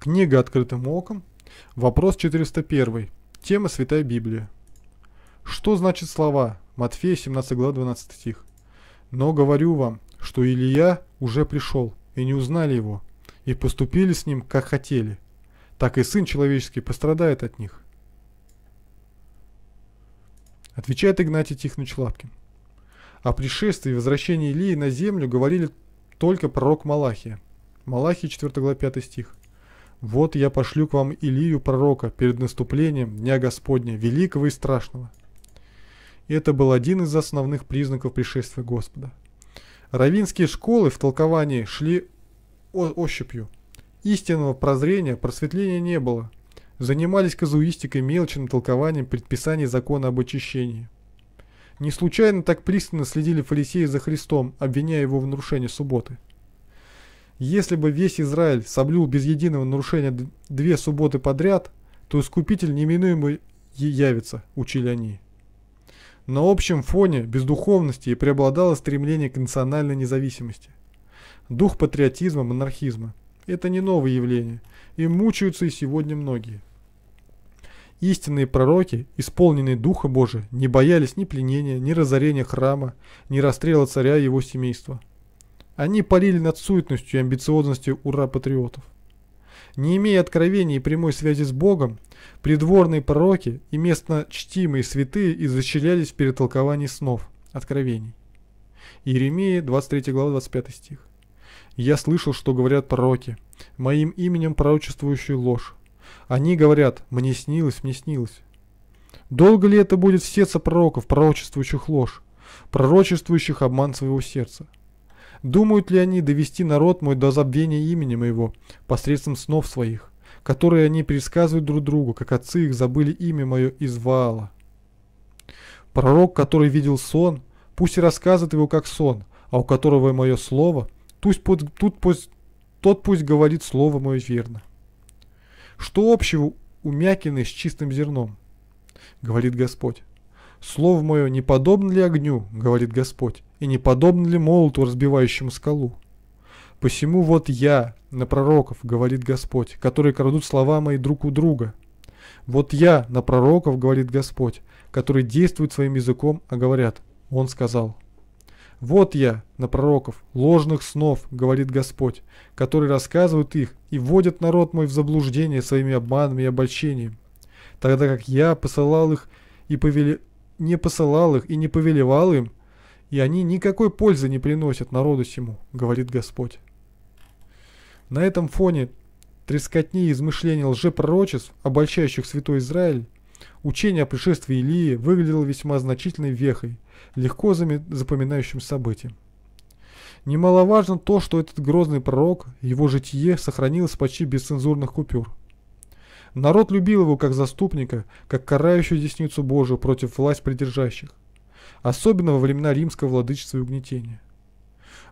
Книга «Открытым оком». Вопрос 401. Тема «Святая Библия». Что значит слова? Матфея 17 глава 12 стих. Но говорю вам, что Илья уже пришел, и не узнали его, и поступили с ним, как хотели. Так и Сын Человеческий пострадает от них. Отвечает Игнатий Тихонович Лапкин. О пришествии и возвращении Илии на землю говорили только пророк Малахия. Малахия 4 глава 5 стих. Вот я пошлю к вам Илию пророка перед наступлением Дня Господня, великого и страшного. И это был один из основных признаков пришествия Господа. Равинские школы в толковании шли ощупью. Истинного прозрения, просветления не было. Занимались казуистикой, мелочным толкованием предписаний закона об очищении. Не случайно так пристально следили фарисеи за Христом, обвиняя его в нарушении субботы. Если бы весь Израиль соблюл без единого нарушения две субботы подряд, то искупитель неминуемо явится, учили они. На общем фоне бездуховности и преобладало стремление к национальной независимости. Дух патриотизма, монархизма – это не новое явление, и мучаются и сегодня многие. Истинные пророки, исполненные Духа Божия, не боялись ни пленения, ни разорения храма, ни расстрела царя и его семейства – они парили над суетностью и амбициозностью ура-патриотов. Не имея откровений и прямой связи с Богом, придворные пророки и местно чтимые святые изощрялись в перетолковании снов, откровений. Иеремия, 23 глава, 25 стих. «Я слышал, что говорят пророки, моим именем пророчествующую ложь. Они говорят, мне снилось, мне снилось». Долго ли это будет в сердце пророков, пророчествующих ложь, пророчествующих обман своего сердца? Думают ли они довести народ мой до забвения имени моего посредством снов своих, которые они пересказывают друг другу, как отцы их забыли имя мое из Ваала? Пророк, который видел сон, пусть и рассказывает его как сон, а у которого мое слово, пусть, тут, пусть, тот пусть говорит слово мое верно. Что общего у мякины с чистым зерном? Говорит Господь. Слово мое не подобно ли огню, говорит Господь, и не подобно ли молоту, разбивающему скалу? Посему вот я, на пророков, говорит Господь, которые крадут слова мои друг у друга. Вот я, на пророков, говорит Господь, которые действуют своим языком, а говорят, он сказал. Вот я, на пророков, ложных снов, говорит Господь, которые рассказывают их и вводят народ мой в заблуждение своими обманами и обольщением, тогда как я посылал их и повели... не посылал их и не повелевал им, и они никакой пользы не приносят народу сему, говорит Господь. На этом фоне трескотни и измышлений лжепророчеств, обольщающих святой Израиль, учение о пришествии Илии выглядело весьма значительной вехой, легко запоминающим событием. Немаловажно то, что этот грозный пророк, его житие сохранилось почти без цензурных купюр. Народ любил его как заступника, как карающую десницу Божию против власть придержащих особенно во времена римского владычества и угнетения.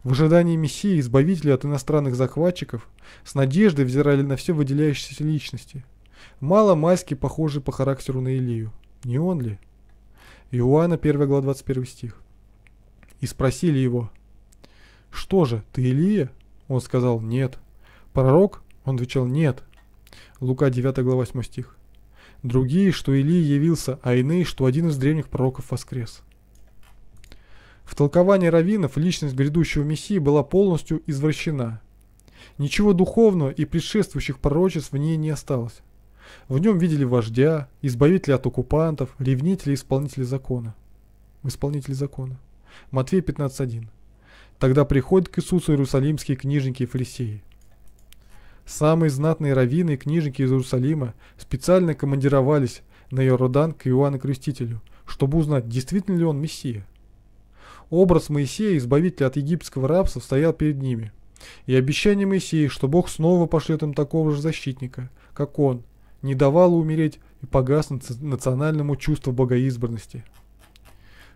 В ожидании Мессии, избавителя от иностранных захватчиков, с надеждой взирали на все выделяющиеся личности, мало майски похожие по характеру на Илию. Не он ли? Иоанна 1 глава 21 стих. И спросили его, «Что же, ты Илия?» Он сказал, «Нет». «Пророк?» Он отвечал, «Нет». Лука 9 глава 8 стих. Другие, что Илия явился, а иные, что один из древних пророков воскрес. В толковании раввинов личность грядущего Мессии была полностью извращена. Ничего духовного и предшествующих пророчеств в ней не осталось. В нем видели вождя, избавителя от оккупантов, ревнителя и исполнителя закона. Исполнителя закона. Матфея 15.1. Тогда приходят к Иисусу иерусалимские книжники и фарисеи. Самые знатные раввины и книжники из Иерусалима специально командировались на Иордан к Иоанну Крестителю, чтобы узнать, действительно ли он Мессия. Образ Моисея, избавителя от египетского рабства, стоял перед ними. И обещание Моисея, что Бог снова пошлет им такого же защитника, как он, не давало умереть и погаснуть национальному чувству богоизбранности.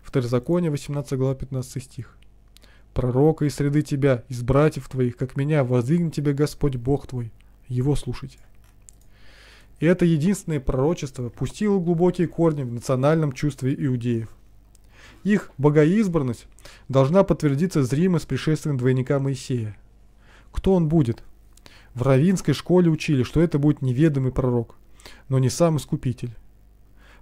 Второзаконие, 18 глава, 15 стих. «Пророка из среды тебя, из братьев твоих, как меня, воздвигнет тебе Господь Бог твой, его слушайте». И это единственное пророчество пустило глубокие корни в национальном чувстве иудеев – их богоизбранность должна подтвердиться зримо с пришествием двойника Моисея. Кто он будет? В равинской школе учили, что это будет неведомый пророк, но не сам Искупитель.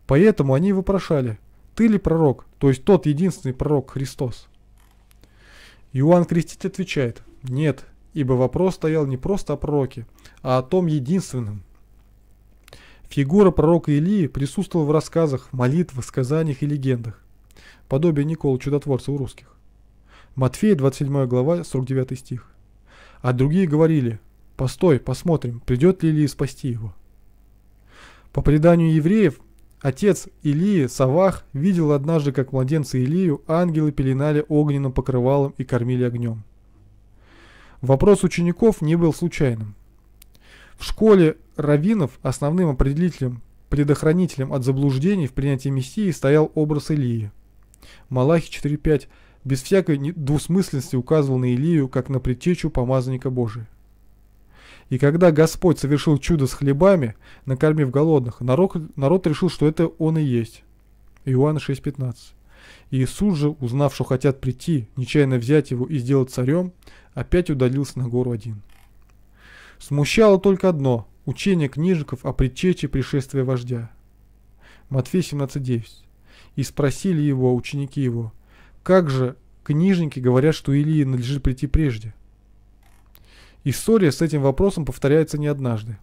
Поэтому они вопрошали, ты ли пророк, то есть тот единственный пророк Христос? Иоанн Креститель отвечает, нет, ибо вопрос стоял не просто о пророке, а о том единственном. Фигура пророка Илии присутствовала в рассказах, молитвах, сказаниях и легендах подобие Никола Чудотворца у русских. Матфея, 27 глава, 49 стих. А другие говорили, постой, посмотрим, придет ли Илия спасти его. По преданию евреев, отец Илии, Савах, видел однажды, как младенца Илию ангелы пеленали огненным покрывалом и кормили огнем. Вопрос учеников не был случайным. В школе раввинов основным определителем, предохранителем от заблуждений в принятии Мессии стоял образ Илии – Малахи 4.5 без всякой двусмысленности указывал на Илию, как на предтечу помазанника Божия. И когда Господь совершил чудо с хлебами, накормив голодных, народ, народ решил, что это он и есть. Иоанна 6.15. Иисус же, узнав, что хотят прийти, нечаянно взять его и сделать царем, опять удалился на гору один. Смущало только одно – учение книжников о предчече пришествия вождя. Матфея 17.9 и спросили его ученики его, «Как же книжники говорят, что Илии надлежит прийти прежде?» История с этим вопросом повторяется не однажды.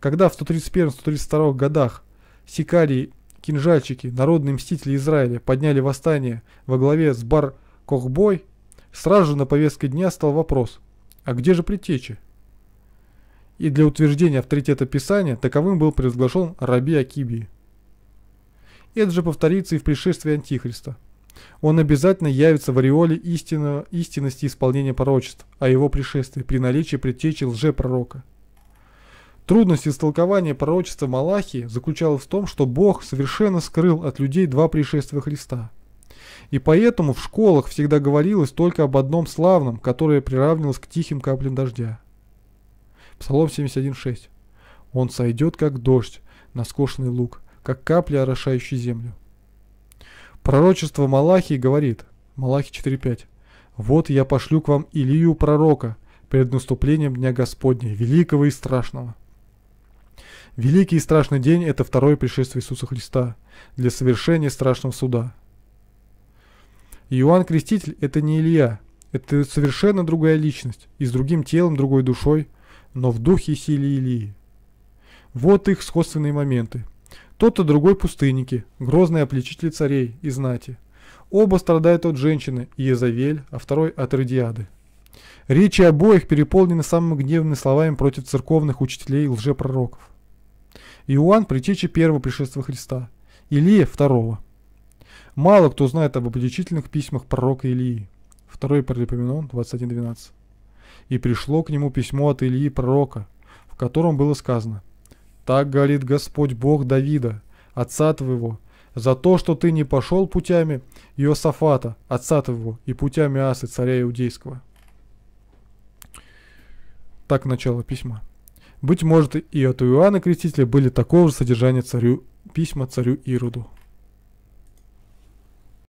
Когда в 131-132 годах сикарии, кинжальчики, народные мстители Израиля подняли восстание во главе с бар Кохбой, сразу же на повестке дня стал вопрос «А где же предтечи?» И для утверждения авторитета Писания таковым был провозглашен Раби Акибии. Это же повторится и в пришествии Антихриста. Он обязательно явится в ореоле истинно, истинности исполнения пророчеств о а его пришествии при наличии предтечи лжепророка. Трудность истолкования пророчества Малахии заключалась в том, что Бог совершенно скрыл от людей два пришествия Христа. И поэтому в школах всегда говорилось только об одном славном, которое приравнивалось к тихим каплям дождя. Псалом 71.6. «Он сойдет, как дождь, на скошенный луг, как капли, орошающие землю. Пророчество Малахии говорит, Малахи 4.5, «Вот я пошлю к вам Илию пророка перед наступлением Дня Господня, великого и страшного». Великий и страшный день – это второе пришествие Иисуса Христа для совершения страшного суда. Иоанн Креститель – это не Илья, это совершенно другая личность, и с другим телом, другой душой, но в духе и силе Илии. Вот их сходственные моменты – тот и другой пустынники, грозные обличители царей и знати. Оба страдают от женщины, Иезавель, а второй от Радиады. Речи обоих переполнены самыми гневными словами против церковных учителей и лжепророков. Иоанн – притеча первого пришествия Христа, Илия – второго. Мало кто знает об обличительных письмах пророка Илии. 2 Паралипоменон 21.12. «И пришло к нему письмо от Илии пророка, в котором было сказано, так говорит Господь Бог Давида, отца твоего, за то, что ты не пошел путями Иосафата, отца твоего, и путями Асы, царя Иудейского. Так начало письма. Быть может, и от Иоанна Крестителя были такого же содержания царю, письма царю Ироду.